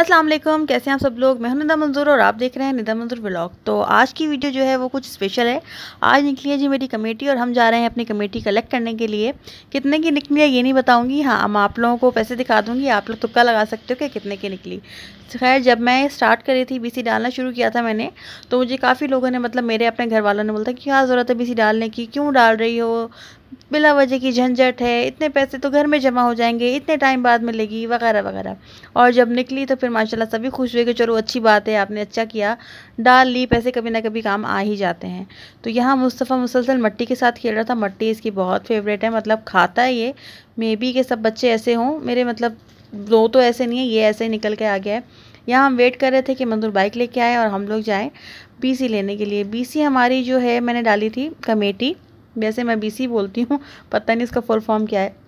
अस्सलाम वालेकुम कैसे हैं आप सब लोग मैं हूं निदा मंजूर और आप देख रहे हैं निदा मंजूर ब्लॉग तो आज की वीडियो जो है वो कुछ स्पेशल है आज निकली है जी मेरी कमेटी और हम जा रहे हैं अपनी कमेटी कलेक्ट करने के लिए कितने की निकली है ये नहीं बताऊंगी हाँ मैं आप लोगों को पैसे दिखा दूंगी आप लोग तुक्का लगा सकते हो कि कितने की निकली खैर जब मैं स्टार्ट करी थी सी डालना शुरू किया था मैंने तो मुझे काफ़ी लोगों ने मतलब मेरे अपने घर वालों ने बोलता कि क्या ज़रूरत है बीसी डालने की क्यों डाल रही हो बिला वजह की झंझट है इतने पैसे तो घर में जमा हो जाएंगे इतने टाइम बाद मिलेगी वगैरह वगैरह और जब निकली तो फिर माशाल्लाह सभी खुश हुए कि चलो अच्छी बात है आपने अच्छा किया डाल ली पैसे कभी ना कभी काम आ ही जाते हैं तो यहाँ मुस्तफ़ा मुसलसल मट्टी के साथ खेल रहा था मट्टी इसकी बहुत फेवरेट है मतलब खाता है ये मे बी के सब बच्चे ऐसे हों मेरे मतलब दो तो ऐसे नहीं है ये ऐसे ही निकल के आ गया है यहाँ हम वेट कर रहे थे कि मंजूर बाइक लेके आए और हम लोग जाएँ बी लेने के लिए बी हमारी जो है मैंने डाली थी कमेटी वैसे मैं बीसी बोलती हूँ पता नहीं इसका फुल फॉर्म क्या है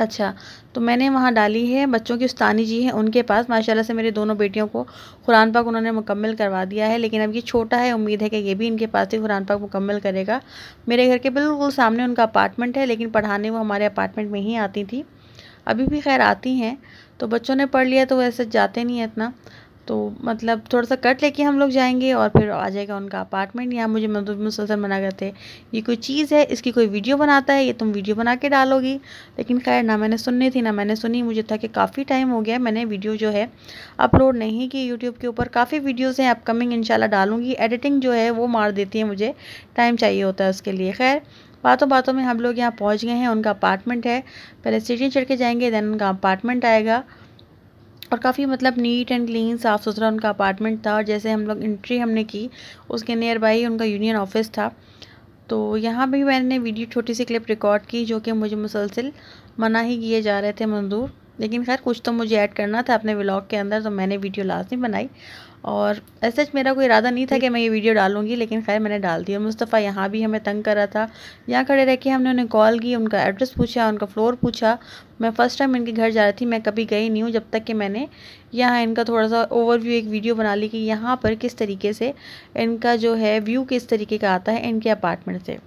अच्छा तो मैंने वहाँ डाली है बच्चों की उस्तानी जी हैं उनके पास माशाल्लाह से मेरी दोनों बेटियों को कुरान पाक उन्होंने मुकम्मल करवा दिया है लेकिन अब ये छोटा है उम्मीद है कि ये भी इनके पास ही कुरान पाक मुकम्मल करेगा मेरे घर के बिल्कुल सामने उनका अपार्टमेंट है लेकिन पढ़ाने वो हमारे अपार्टमेंट में ही आती थी अभी भी खैर आती हैं तो बच्चों ने पढ़ लिया तो वैसे जाते नहीं है इतना तो मतलब थोड़ा सा कट लेके हम लोग जाएंगे और फिर आ जाएगा उनका अपार्टमेंट यहाँ मुझे मतलब मुसलसल मना करते ये कोई चीज़ है इसकी कोई वीडियो बनाता है ये तुम वीडियो बना के डालोगी लेकिन खैर ना मैंने सुननी थी ना मैंने सुनी मुझे था कि काफ़ी टाइम हो गया मैंने वीडियो जो है अपलोड नहीं की यूट्यूब के ऊपर काफ़ी वीडियोज़ हैं अपकमिंग शाला डालूंगी एडिटिंग जो है वो मार देती है मुझे टाइम चाहिए होता है उसके लिए खैर बातों बातों में हम लोग यहाँ पहुँच गए हैं उनका अपार्टमेंट है पहले सीढ़ी चढ़ के जाएंगे दैन उनका अपार्टमेंट आएगा और काफ़ी मतलब नीट एंड क्लीन साफ़ सुथरा उनका अपार्टमेंट था और जैसे हम लोग एंट्री हमने की उसके नियर बाई उनका यूनियन ऑफिस था तो यहाँ भी मैंने वीडियो छोटी सी क्लिप रिकॉर्ड की जो कि मुझे मुसलसिल मना ही किए जा रहे थे मंजूर लेकिन खैर कुछ तो मुझे ऐड करना था अपने व्लॉग के अंदर तो मैंने वीडियो लास्ट में बनाई और ऐसे मेरा कोई इरादा नहीं था कि मैं ये वीडियो डालूंगी लेकिन खैर मैंने डाल दी और मुस्तफ़ा यहाँ भी हमें तंग कर रहा था यहाँ खड़े रह के हमने उन्हें कॉल की उनका एड्रेस पूछा उनका फ़्लोर पूछा मैं फ़र्स्ट टाइम इनके घर जा रही थी मैं कभी गई नहीं हूँ जब तक कि मैंने यहाँ इनका थोड़ा सा ओवरव्यू एक वीडियो बना ली कि यहाँ पर किस तरीके से इनका जो है व्यू किस तरीके का आता है इनके अपार्टमेंट से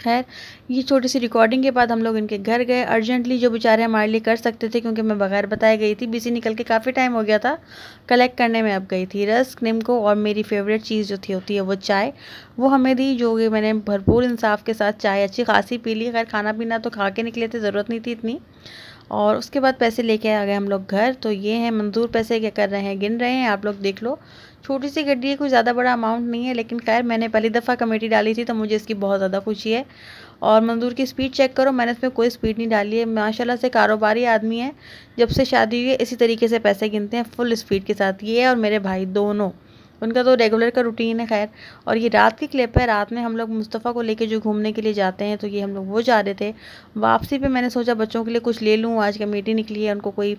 खैर ये छोटी सी रिकॉर्डिंग के बाद हम लोग इनके घर गए अर्जेंटली जो बेचारे हमारे लिए कर सकते थे क्योंकि मैं बगैर बताए गई थी बिजी निकल के काफ़ी टाइम हो गया था कलेक्ट करने में अब गई थी रस्क निम्को और मेरी फेवरेट चीज़ जो थी होती है वो चाय वो हमें दी जो कि मैंने भरपूर इंसाफ के साथ चाय अच्छी खासी पी ली खैर खाना पीना तो खा के निकले थे ज़रूरत नहीं थी इतनी और उसके बाद पैसे लेके आ गए हम लोग घर तो ये हैं मंजूर पैसे क्या कर रहे हैं गिन रहे हैं आप लोग देख लो छोटी सी गड्डी है कोई ज़्यादा बड़ा अमाउंट नहीं है लेकिन खैर मैंने पहली दफ़ा कमेटी डाली थी तो मुझे इसकी बहुत ज़्यादा खुशी है और मंजूर की स्पीड चेक करो मैंने इसमें कोई स्पीड नहीं डाली है माशाल्लाह से कारोबारी आदमी है जब से शादी हुई है इसी तरीके से पैसे गिनते हैं फुल स्पीड के साथ ये और मेरे भाई दोनों उनका तो रेगुलर का रूटीन है खैर और ये रात की क्लिप है रात में हम लोग मुस्तफ़ा को लेके जो घूमने के लिए जाते हैं तो ये हम लोग वो जा रहे थे वापसी पे मैंने सोचा बच्चों के लिए कुछ ले लूँ आज का मीटिंग निकली है उनको कोई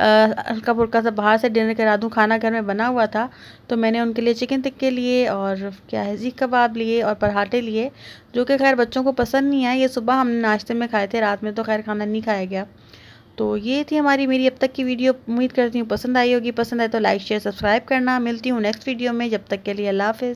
हल्का फुल्का सा बाहर से डिनर करा दूँ खाना घर में बना हुआ था तो मैंने उनके लिए चिकन टिक्के लिए और क्या है जीख कबाब लिए और पराठे लिए जो कि खैर बच्चों को पसंद नहीं आए ये सुबह हमने नाश्ते में खाए थे रात में तो खैर खाना नहीं खाया गया तो ये थी हमारी मेरी अब तक की वीडियो उम्मीद करती हूँ पसंद आई होगी पसंद आए तो लाइक शेयर सब्सक्राइब करना मिलती हूँ नेक्स्ट वीडियो में जब तक के लिए अल्लाह हाफिज़